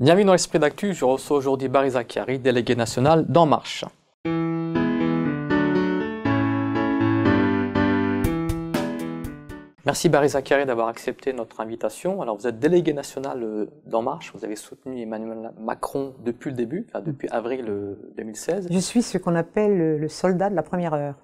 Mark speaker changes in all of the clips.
Speaker 1: Bienvenue dans l'esprit d'actu, je reçois aujourd'hui Barry Zakari, délégué national d'En Marche. Merci Barry Zakari d'avoir accepté notre invitation. Alors vous êtes délégué national euh, d'En Marche, vous avez soutenu Emmanuel Macron depuis le début, depuis avril 2016. Euh, je
Speaker 2: suis ce qu'on appelle le soldat de la première heure.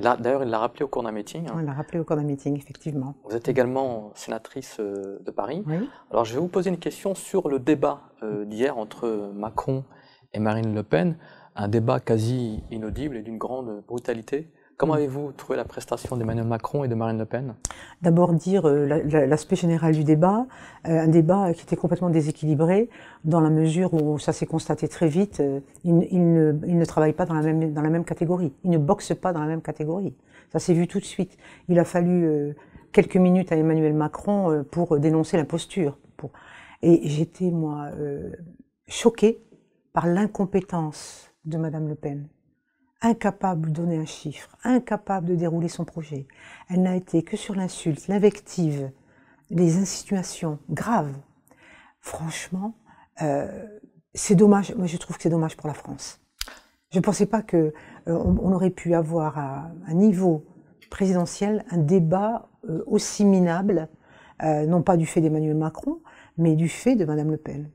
Speaker 1: D'ailleurs, il l'a rappelé au cours d'un meeting. Hein. Il
Speaker 2: l'a rappelé au cours d'un meeting, effectivement.
Speaker 1: Vous êtes également sénatrice euh, de Paris. Alors, je vais vous poser une question sur le débat euh, d'hier entre Macron et Marine Le Pen. Un débat quasi inaudible et d'une grande brutalité. Comment mm. avez-vous trouvé la prestation d'Emmanuel Macron et de Marine Le Pen
Speaker 2: D'abord dire euh, l'aspect général du débat, euh, un débat qui était complètement déséquilibré dans la mesure où ça s'est constaté très vite, euh, il ne, travaille travaillent pas dans la, même, dans la même catégorie, Il ne boxe pas dans la même catégorie. Ça s'est vu tout de suite. Il a fallu quelques minutes à Emmanuel Macron pour dénoncer l'imposture. Et j'étais, moi, choquée par l'incompétence de Madame Le Pen incapable de donner un chiffre, incapable de dérouler son projet. Elle n'a été que sur l'insulte, l'invective, les insinuations graves. Franchement, euh, c'est dommage, moi je trouve que c'est dommage pour la France. Je ne pensais pas qu'on euh, aurait pu avoir à un niveau présidentiel un débat euh, aussi minable, non pas du fait d'Emmanuel Macron, mais du fait de Madame Le Pen.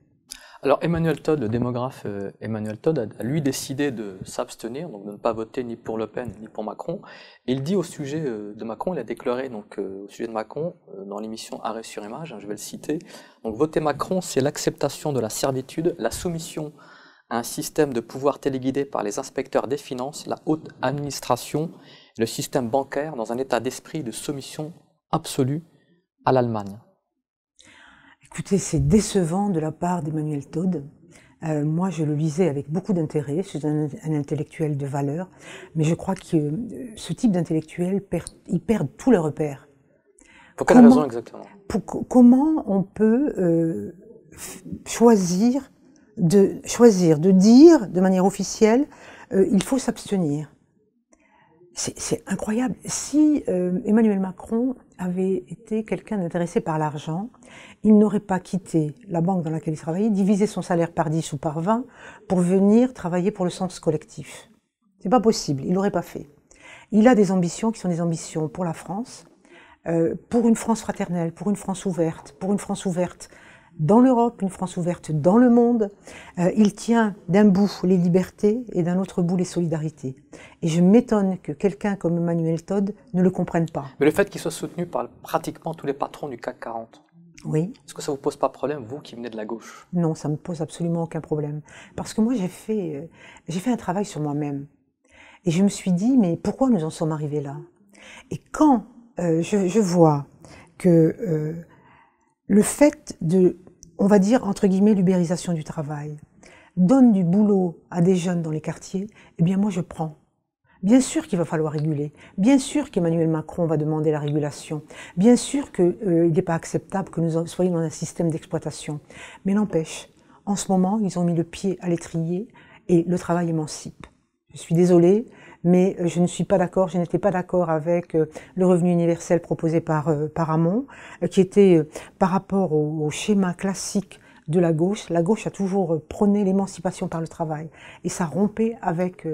Speaker 1: Alors Emmanuel Todd, le démographe euh, Emmanuel Todd, a, lui décidé de s'abstenir, donc de ne pas voter ni pour Le Pen ni pour Macron. Il dit au sujet euh, de Macron, il a déclaré donc euh, au sujet de Macron dans l'émission Arrêt sur image, hein, je vais le citer. Donc voter Macron, c'est l'acceptation de la servitude, la soumission à un système de pouvoir téléguidé par les inspecteurs des finances, la haute administration, le système bancaire dans un état d'esprit de soumission absolue à l'Allemagne.
Speaker 2: Écoutez, c'est décevant de la part d'Emmanuel Todd. Euh, moi, je le lisais avec beaucoup d'intérêt. C'est un, intellectuel de valeur. Mais je crois que euh, ce type d'intellectuel, perd, ils perdent tous leurs repères.
Speaker 1: Pour quelle raison exactement
Speaker 2: Comment on peut euh, choisir, de, choisir de dire de manière officielle il faut s'abstenir c'est incroyable. Si euh, Emmanuel Macron avait été quelqu'un d'intéressé par l'argent, il n'aurait pas quitté la banque dans laquelle il travaillait, divisé son salaire par 10 ou par 20 pour venir travailler pour le sens collectif. C'est pas possible, il l'aurait pas fait. Il a des ambitions qui sont des ambitions pour la France, euh, pour une France fraternelle, pour une France ouverte, pour une France ouverte dans l'Europe, une France ouverte dans le monde. Euh, il tient d'un bout les libertés et d'un autre bout les solidarités. Et je m'étonne que quelqu'un comme Emmanuel Todd ne le comprenne pas.
Speaker 1: Mais le fait qu'il soit soutenu par pratiquement tous les patrons du CAC 40. Oui. Est-ce que ça ne vous pose pas problème, vous qui venez de la gauche
Speaker 2: Non, ça ne me pose absolument aucun problème. Parce que moi, j'ai fait, euh, fait un travail sur moi-même. Et je me suis dit, mais pourquoi nous en sommes arrivés là Et quand euh, je, vois que le fait de, on va dire, entre guillemets, l'ubérisation du travail, donne du boulot à des jeunes dans les quartiers, eh bien moi je prends. Bien sûr qu'il va falloir réguler. Bien sûr qu'Emmanuel Macron va demander la régulation. Bien sûr qu'il euh, n'est pas acceptable que nous soyons dans un système d'exploitation. Mais n'empêche, en ce moment, ils ont mis le pied à l'étrier et le travail émancipe. Je suis désolée, mais euh, je ne suis pas d'accord, je n'étais pas d'accord avec euh, le revenu universel proposé par, euh, par qui était par rapport au, schéma classique de la gauche. La gauche a toujours prôné l'émancipation par le travail et ça rompait avec,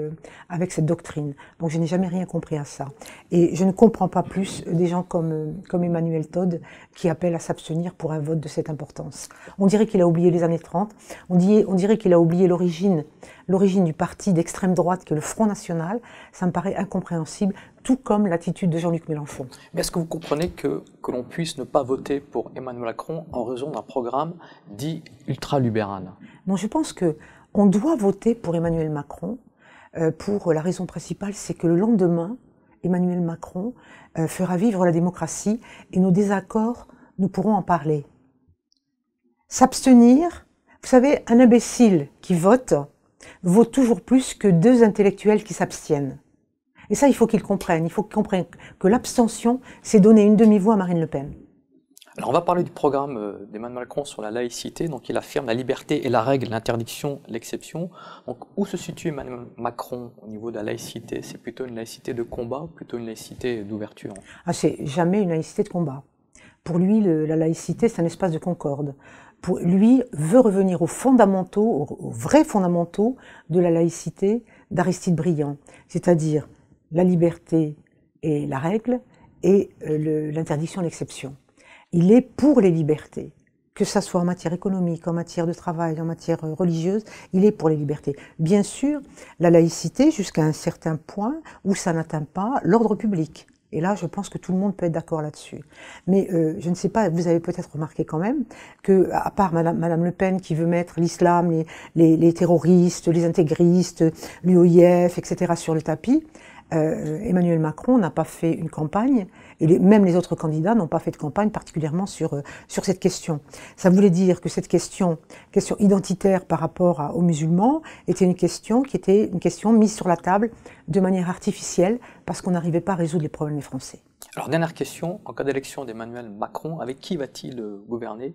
Speaker 2: avec cette doctrine. Donc je n'ai jamais rien compris à ça. Et je ne comprends pas plus des gens comme, comme Emmanuel Todd qui appellent à s'abstenir pour un vote de cette importance. On dirait qu'il a oublié les années 30, on, on dirait qu'il a oublié l'origine l'origine du parti d'extrême droite que le Front National, ça me paraît incompréhensible, tout comme l'attitude de Jean-Luc Mélenchon.
Speaker 1: Mais est-ce que vous comprenez que, l'on puisse ne pas voter pour Emmanuel Macron en raison d'un programme dit ultra-libéral
Speaker 2: Non, je pense que on doit voter pour Emmanuel Macron euh, pour euh, la raison principale, c'est que le lendemain, Emmanuel Macron euh, fera vivre la démocratie et nos désaccords, nous pourrons en parler. S'abstenir, vous savez, un imbécile qui vote, vaut toujours plus que deux intellectuels qui s'abstiennent. Et ça, il faut qu'ils comprennent. Il faut qu'ils comprennent que l'abstention, c'est donner une demi-voix à Marine Le Pen.
Speaker 1: Alors on va parler du programme euh, d'Emmanuel Macron sur la laïcité. Donc il affirme la liberté et la règle, l'interdiction, l'exception. Donc où se situe Emmanuel Macron au niveau de la laïcité C'est plutôt une laïcité de combat ou plutôt une laïcité d'ouverture
Speaker 2: ah, C'est jamais une laïcité de combat. Pour lui, la laïcité, c'est un espace de concorde. Pour lui, veut revenir aux fondamentaux, aux, vrais fondamentaux de la laïcité d'Aristide Briand, c'est-à-dire la liberté et la règle et euh, l'interdiction et l'exception. Il est pour les libertés, que ce soit en matière économique, en matière de travail, en matière euh, religieuse, il est pour les libertés. Bien sûr, la laïcité jusqu'à un certain point où ça n'atteint pas l'ordre public, et là, je pense que tout le monde peut être d'accord là-dessus. Mais euh, je ne sais pas, vous avez peut-être remarqué quand même que, à part Madame, Le Pen qui veut mettre l'islam, les, les, terroristes, les intégristes, l'UOIF, etc. sur le tapis, euh, Emmanuel Macron n'a pas fait une campagne, et même les autres candidats n'ont pas fait de campagne particulièrement sur, euh, sur cette question. Ça voulait dire que cette question, question identitaire par rapport aux musulmans, était une question qui était une question mise sur la table de manière artificielle, parce qu'on n'arrivait pas à résoudre les problèmes des Français.
Speaker 1: Alors dernière question, en cas d'élection d'Emmanuel Macron, avec qui va-t-il euh, gouverner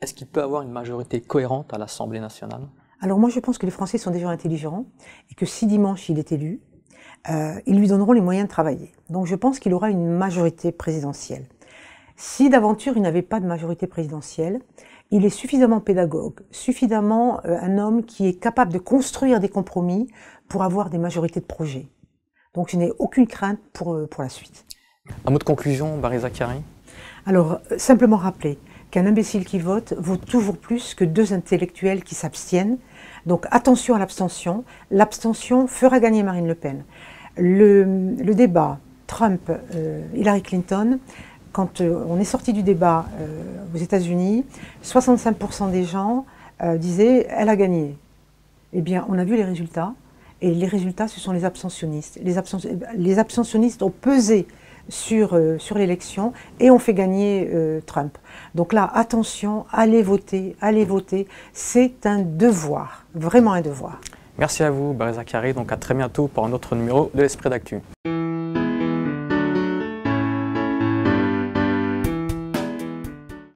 Speaker 1: Est-ce qu'il peut avoir une majorité cohérente à l'Assemblée nationale
Speaker 2: alors moi je pense que les Français sont des gens intelligents et que si dimanche il est élu, euh, ils lui donneront les moyens de travailler. Donc je pense qu'il aura une majorité présidentielle. Si d'aventure il n'avait pas de majorité présidentielle, il est suffisamment pédagogue, suffisamment euh, un homme qui est capable de construire des compromis pour avoir des majorités de projet. Donc je n'ai aucune crainte pour, euh, pour la suite.
Speaker 1: Un mot de conclusion, Barry Zachary
Speaker 2: Alors, simplement rappeler qu'un imbécile qui vote vaut toujours plus que deux intellectuels qui s'abstiennent. Donc attention à l'abstention. L'abstention fera gagner Marine Le Pen. Le, débat Trump-Hillary euh, Clinton, quand euh, on est sorti du débat euh, aux États-Unis, 65% des gens disaient elle a gagné. Eh bien, on a vu les résultats. Et les résultats, ce sont les abstentionnistes. Les, abstentionnistes ont pesé sur, l'élection et ont fait gagner Trump. Donc là, attention, allez voter, allez voter. C'est un devoir, vraiment un devoir.
Speaker 1: Merci à vous, Barisa Carré, donc à très bientôt pour un autre numéro de l'Esprit d'Actu.